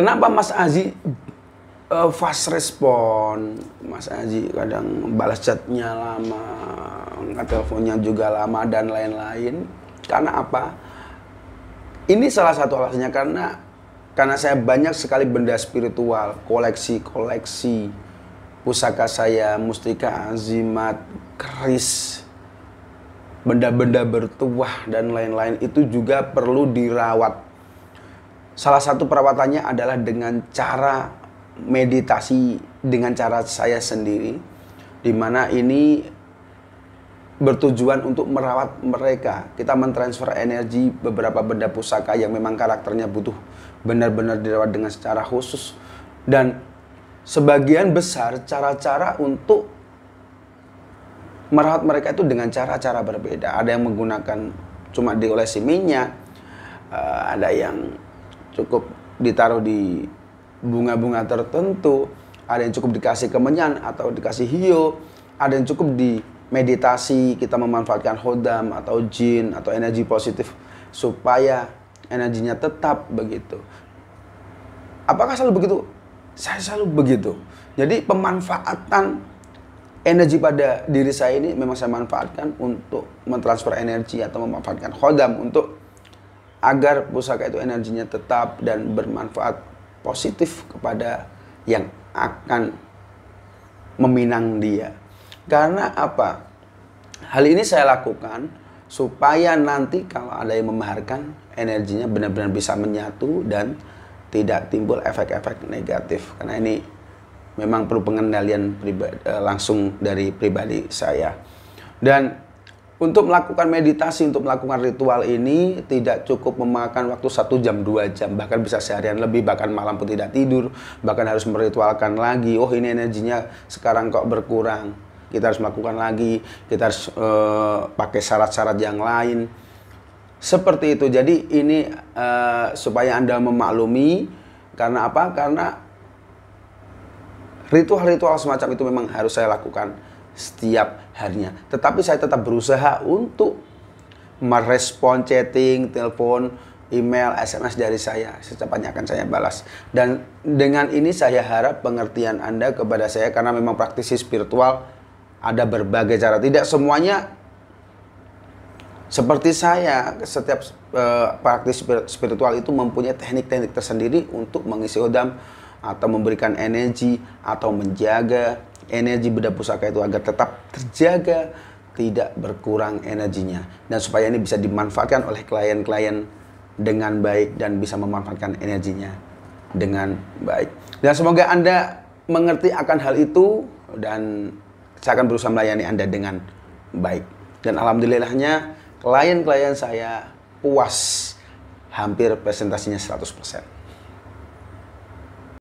Kenapa Mas Aziz uh, fast respon? Mas Aziz kadang balas chatnya lama, nggak teleponnya juga lama dan lain-lain. Karena apa? Ini salah satu alasannya karena karena saya banyak sekali benda spiritual, koleksi-koleksi pusaka saya, mustika azimat, keris, benda-benda bertuah dan lain-lain itu juga perlu dirawat Salah satu perawatannya adalah dengan cara meditasi dengan cara saya sendiri di mana ini bertujuan untuk merawat mereka. Kita mentransfer energi beberapa benda pusaka yang memang karakternya butuh benar-benar dirawat dengan secara khusus dan sebagian besar cara-cara untuk merawat mereka itu dengan cara-cara berbeda. Ada yang menggunakan cuma diolesi minyak, eh, ada yang cukup ditaruh di bunga-bunga tertentu, ada yang cukup dikasih kemenyan atau dikasih hiu, ada yang cukup di meditasi kita memanfaatkan hodam atau jin atau energi positif supaya energinya tetap begitu. Apakah selalu begitu? Saya selalu begitu. Jadi pemanfaatan energi pada diri saya ini memang saya manfaatkan untuk mentransfer energi atau memanfaatkan hodam untuk agar pusaka itu energinya tetap dan bermanfaat positif kepada yang akan meminang dia. Karena apa? Hal ini saya lakukan supaya nanti kalau ada yang memaharkan energinya benar-benar bisa menyatu dan tidak timbul efek-efek negatif. Karena ini memang perlu pengendalian pribadi, eh, langsung dari pribadi saya. Dan untuk melakukan meditasi, untuk melakukan ritual ini tidak cukup memakan waktu satu jam, dua jam, bahkan bisa seharian lebih, bahkan malam pun tidak tidur, bahkan harus meritualkan lagi. Oh ini energinya sekarang kok berkurang, kita harus melakukan lagi, kita harus uh, pakai syarat-syarat yang lain. Seperti itu. Jadi ini uh, supaya anda memaklumi karena apa? Karena ritual-ritual semacam itu memang harus saya lakukan setiap harinya. Tetapi saya tetap berusaha untuk merespon chatting, telepon, email, SMS dari saya. Secepatnya akan saya balas. Dan dengan ini saya harap pengertian Anda kepada saya karena memang praktisi spiritual ada berbagai cara. Tidak semuanya seperti saya, setiap uh, eh, praktis spiritual itu mempunyai teknik-teknik tersendiri untuk mengisi odam atau memberikan energi atau menjaga energi benda pusaka itu agar tetap terjaga, tidak berkurang energinya. Dan supaya ini bisa dimanfaatkan oleh klien-klien dengan baik dan bisa memanfaatkan energinya dengan baik. Dan semoga Anda mengerti akan hal itu dan saya akan berusaha melayani Anda dengan baik. Dan alhamdulillahnya klien-klien saya puas hampir presentasinya 100%.